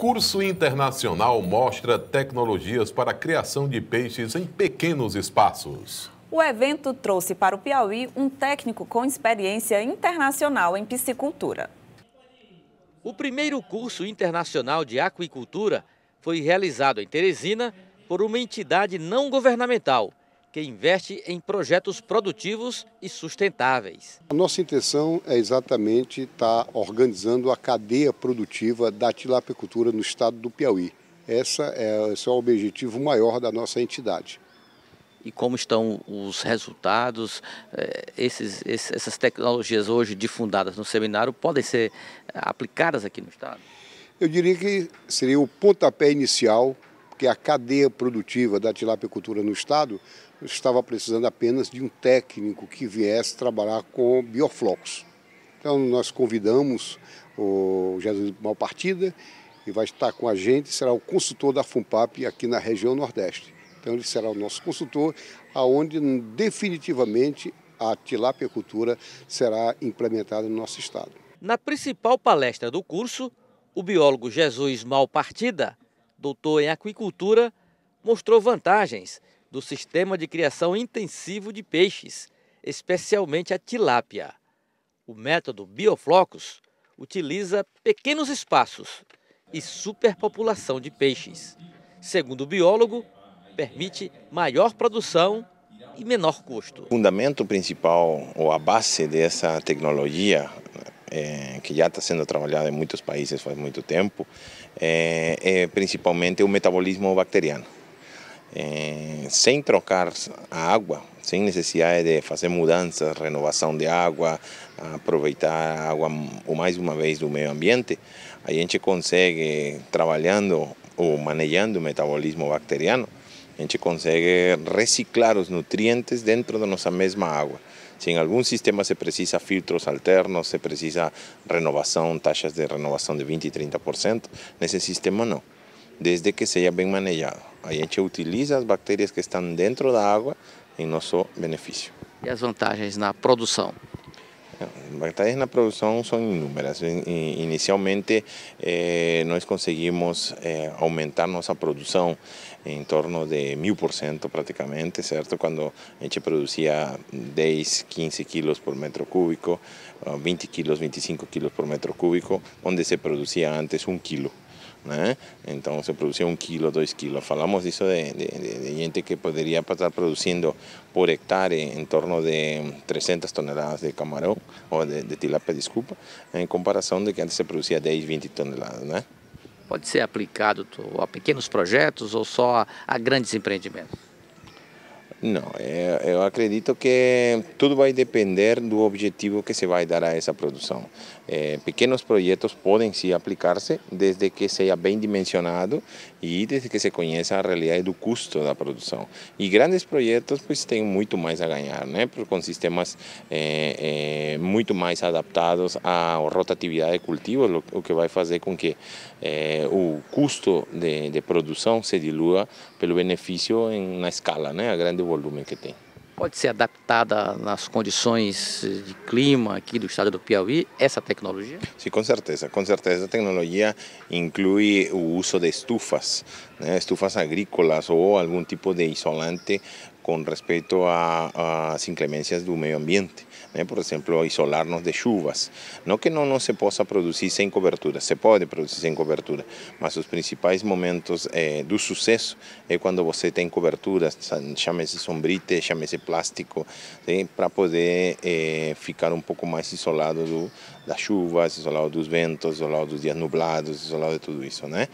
Curso internacional mostra tecnologias para a criação de peixes em pequenos espaços. O evento trouxe para o Piauí um técnico com experiência internacional em piscicultura. O primeiro curso internacional de aquicultura foi realizado em Teresina por uma entidade não governamental, que investe em projetos produtivos e sustentáveis. A nossa intenção é exatamente estar tá organizando a cadeia produtiva da tilapicultura no estado do Piauí. Essa é, esse é o objetivo maior da nossa entidade. E como estão os resultados? É, esses, essas tecnologias hoje difundadas no seminário podem ser aplicadas aqui no estado? Eu diria que seria o pontapé inicial porque a cadeia produtiva da tilapicultura no estado estava precisando apenas de um técnico que viesse trabalhar com bioflocos. Então nós convidamos o Jesus Malpartida e vai estar com a gente, será o consultor da FUNPAP aqui na região Nordeste. Então ele será o nosso consultor, aonde definitivamente a tilapicultura será implementada no nosso estado. Na principal palestra do curso, o biólogo Jesus Malpartida doutor em aquicultura, mostrou vantagens do sistema de criação intensivo de peixes, especialmente a tilápia. O método Bioflocus utiliza pequenos espaços e superpopulação de peixes. Segundo o biólogo, permite maior produção e menor custo. O fundamento principal ou a base dessa tecnologia é, que já está sendo trabalhado em muitos países faz muito tempo, é, eh, é eh, principalmente o metabolismo bacteriano. É, sem trocar a água, sem necessidade de fazer mudanças, renovação de água, aproveitar a água mais uma vez do meio ambiente, a gente consegue, trabalhando ou manejando o metabolismo bacteriano, a gente consegue reciclar os nutrientes dentro da nossa mesma água. Se em algum sistema se precisa filtros alternos, se precisa renovação, taxas de renovação de 20% e 30%, nesse sistema não. Desde que seja bem manejado. A gente utiliza as bactérias que estão dentro da água em nosso benefício. E as vantagens na produção? Las batallas en la producción son inúmeras. Inicialmente eh, conseguimos eh, aumentar nuestra producción en torno de mil por ciento prácticamente, cuando Quando a gente 10, 15 kilos por metro cúbico, 20 ah, kilos, 25 kilos por metro cúbico, donde se producía antes un kilo. né? Então se produzia um quilo, dois quilos. Falamos disso de, de, de, gente que poderia estar produzindo por hectare em torno de 300 toneladas de camarão, ou de, de tilápia, desculpa, em comparação de que antes se produzia 10, 20 toneladas, né? Pode ser aplicado a pequenos projetos ou só a grandes empreendimentos? Não, eu eh, eh, acredito que tudo vai depender do objetivo que se vai dar a essa produção eh, pequenos projetos podem se aplicar-se desde que seja bem dimensionado e desde que se conheça a realidade do custo da produção. E grandes projetos pois têm muito mais a ganhar, né? com sistemas eh, eh, muito mais adaptados à rotatividade de cultivos, o que vai fazer com que o eh, custo de, de, produção se dilua pelo benefício em, na escala, né? a grande volume que tem pode ser adaptada nas condições de clima aqui do estado do Piauí, essa tecnologia? Sim, com certeza. Com certeza a tecnologia inclui o uso de estufas, né? estufas agrícolas ou algum tipo de isolante con respecto a, a las inclemencias del medio ambiente. ¿no? ¿eh? Por exemplo, isolarnos de chuvas. Não que não não se possa produzir sem cobertura, se pode produzir sem cobertura, mas os principais momentos eh, do sucesso é quando você tem cobertura, chame-se sombrite, chame-se plástico, para poder eh, ficar um pouco mais isolado do, das chuvas, isolado dos ventos, isolado dos dias nublados, isolado de tudo isso, né?